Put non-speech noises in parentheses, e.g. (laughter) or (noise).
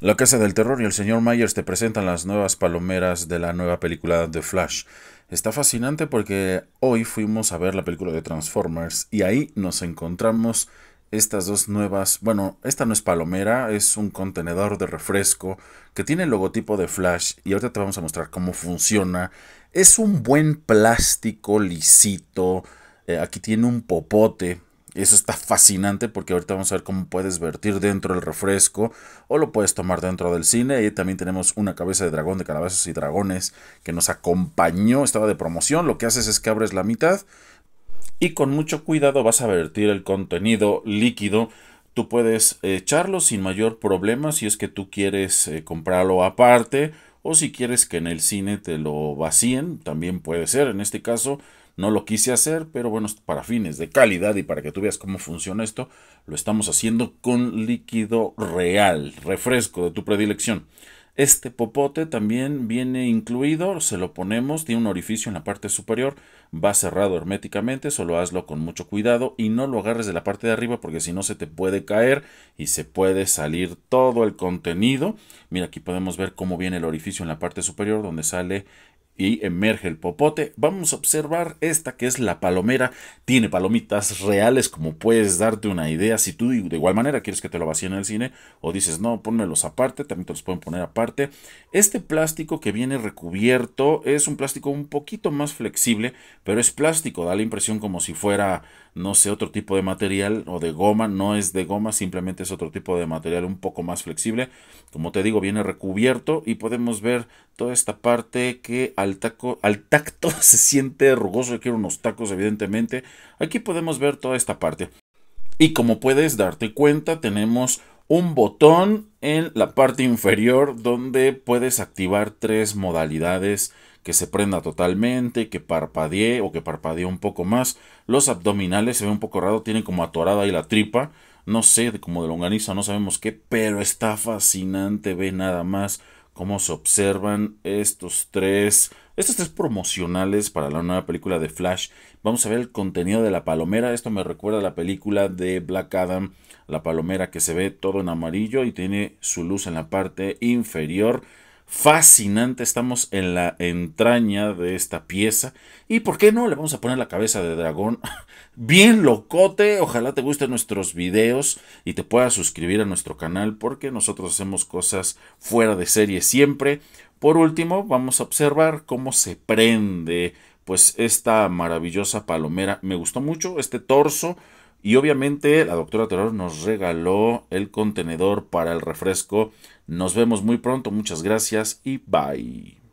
La Casa del Terror y el señor Myers te presentan las nuevas palomeras de la nueva película de Flash. Está fascinante porque hoy fuimos a ver la película de Transformers y ahí nos encontramos estas dos nuevas, bueno, esta no es palomera, es un contenedor de refresco que tiene el logotipo de Flash y ahorita te vamos a mostrar cómo funciona. Es un buen plástico lisito, eh, aquí tiene un popote eso está fascinante porque ahorita vamos a ver cómo puedes vertir dentro el refresco o lo puedes tomar dentro del cine. Y también tenemos una cabeza de dragón de calabazos y dragones que nos acompañó, estaba de promoción. Lo que haces es que abres la mitad y con mucho cuidado vas a vertir el contenido líquido. Tú puedes echarlo sin mayor problema si es que tú quieres eh, comprarlo aparte o si quieres que en el cine te lo vacíen, también puede ser. En este caso no lo quise hacer, pero bueno, para fines de calidad y para que tú veas cómo funciona esto, lo estamos haciendo con líquido real, refresco de tu predilección. Este popote también viene incluido, se lo ponemos, tiene un orificio en la parte superior, va cerrado herméticamente, solo hazlo con mucho cuidado y no lo agarres de la parte de arriba porque si no se te puede caer y se puede salir todo el contenido. Mira, aquí podemos ver cómo viene el orificio en la parte superior donde sale y emerge el popote, vamos a observar esta que es la palomera. Tiene palomitas reales, como puedes darte una idea. Si tú de igual manera quieres que te lo vacíen en el cine, o dices, no, ponmelos aparte, también te los pueden poner aparte. Este plástico que viene recubierto es un plástico un poquito más flexible, pero es plástico, da la impresión como si fuera, no sé, otro tipo de material o de goma. No es de goma, simplemente es otro tipo de material un poco más flexible. Como te digo, viene recubierto y podemos ver toda esta parte que al, al tacto (laughs) se siente rugoso, quiero unos tacos evidentemente. Aquí podemos ver toda esta parte. Y como puedes darte cuenta, tenemos un botón en la parte inferior donde puedes activar tres modalidades que se prenda totalmente, que parpadee o que parpadee un poco más. Los abdominales se ven un poco raros. tienen como atorada ahí la tripa. No sé, como de longaniza, no sabemos qué, pero está fascinante. Ve nada más cómo se observan estos tres, estos tres promocionales para la nueva película de Flash. Vamos a ver el contenido de la palomera. Esto me recuerda a la película de Black Adam, la palomera que se ve todo en amarillo y tiene su luz en la parte inferior fascinante. Estamos en la entraña de esta pieza. ¿Y por qué no? Le vamos a poner la cabeza de dragón. (laughs) Bien locote. Ojalá te gusten nuestros videos y te puedas suscribir a nuestro canal porque nosotros hacemos cosas fuera de serie siempre. Por último, vamos a observar cómo se prende pues esta maravillosa palomera. Me gustó mucho este torso. Y obviamente la doctora Terror nos regaló el contenedor para el refresco. Nos vemos muy pronto, muchas gracias y bye.